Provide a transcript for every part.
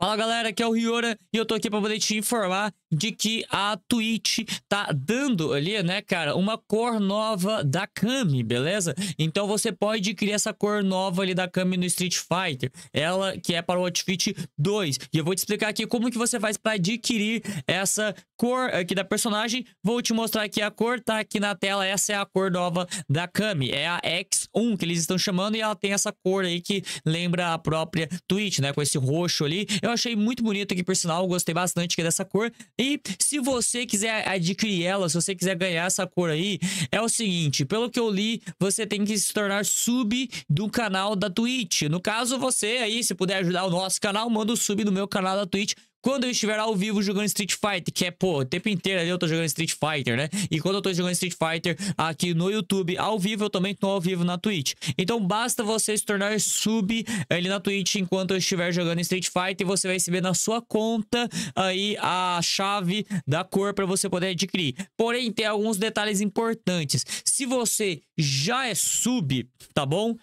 Fala galera, aqui é o Riora e eu tô aqui pra poder te informar de que a Twitch tá dando ali, né, cara, uma cor nova da Kami, beleza? Então você pode criar essa cor nova ali da Kami no Street Fighter, ela que é para o Outfit 2. E eu vou te explicar aqui como que você faz pra adquirir essa cor aqui da personagem. Vou te mostrar aqui a cor, tá aqui na tela, essa é a cor nova da Kami, é a X1 que eles estão chamando e ela tem essa cor aí que lembra a própria Twitch, né, com esse roxo ali. Eu achei muito bonito aqui, por sinal. Gostei bastante dessa cor. E se você quiser adquirir ela, se você quiser ganhar essa cor aí, é o seguinte. Pelo que eu li, você tem que se tornar sub do canal da Twitch. No caso, você aí, se puder ajudar o nosso canal, manda o um sub do meu canal da Twitch quando eu estiver ao vivo jogando Street Fighter, que é, pô, o tempo inteiro ali eu tô jogando Street Fighter, né? E quando eu tô jogando Street Fighter aqui no YouTube, ao vivo, eu também tô ao vivo na Twitch. Então basta você se tornar sub ali na Twitch enquanto eu estiver jogando Street Fighter, e você vai receber na sua conta aí a chave da cor para você poder adquirir. Porém, tem alguns detalhes importantes. Se você já é sub, tá bom?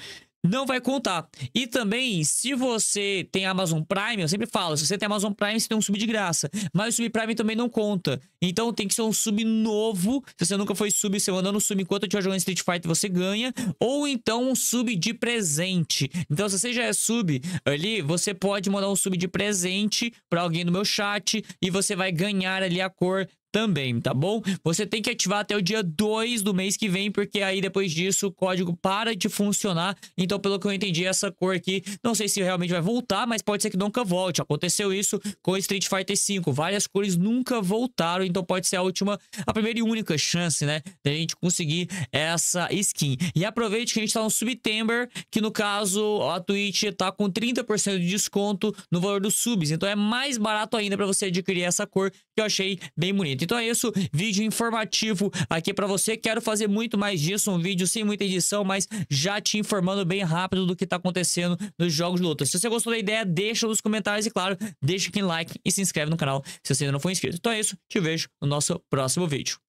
não vai contar. E também, se você tem Amazon Prime, eu sempre falo, se você tem Amazon Prime, você tem um sub de graça. Mas o sub também não conta. Então tem que ser um sub novo. Se você nunca foi sub, você mandando um sub enquanto eu estiver jogando Street Fighter, você ganha. Ou então um sub de presente. Então, se você já é sub ali, você pode mandar um sub de presente para alguém no meu chat e você vai ganhar ali a cor também, tá bom? Você tem que ativar até o dia 2 do mês que vem, porque aí depois disso o código para de funcionar. Então, pelo que eu entendi, essa cor aqui, não sei se realmente vai voltar, mas pode ser que nunca volte. Aconteceu isso com Street Fighter V. Várias cores nunca voltaram, então pode ser a última, a primeira e única chance, né? Da gente conseguir essa skin. E aproveite que a gente tá no Subtember, que no caso a Twitch tá com 30% de desconto no valor dos subs. Então é mais barato ainda para você adquirir essa cor, que eu achei bem bonita perfeito. Então é isso, vídeo informativo aqui para você. Quero fazer muito mais disso, um vídeo sem muita edição, mas já te informando bem rápido do que tá acontecendo nos jogos de luta. Se você gostou da ideia, deixa nos comentários e claro, deixa aqui like e se inscreve no canal se você ainda não for inscrito. Então é isso, te vejo no nosso próximo vídeo.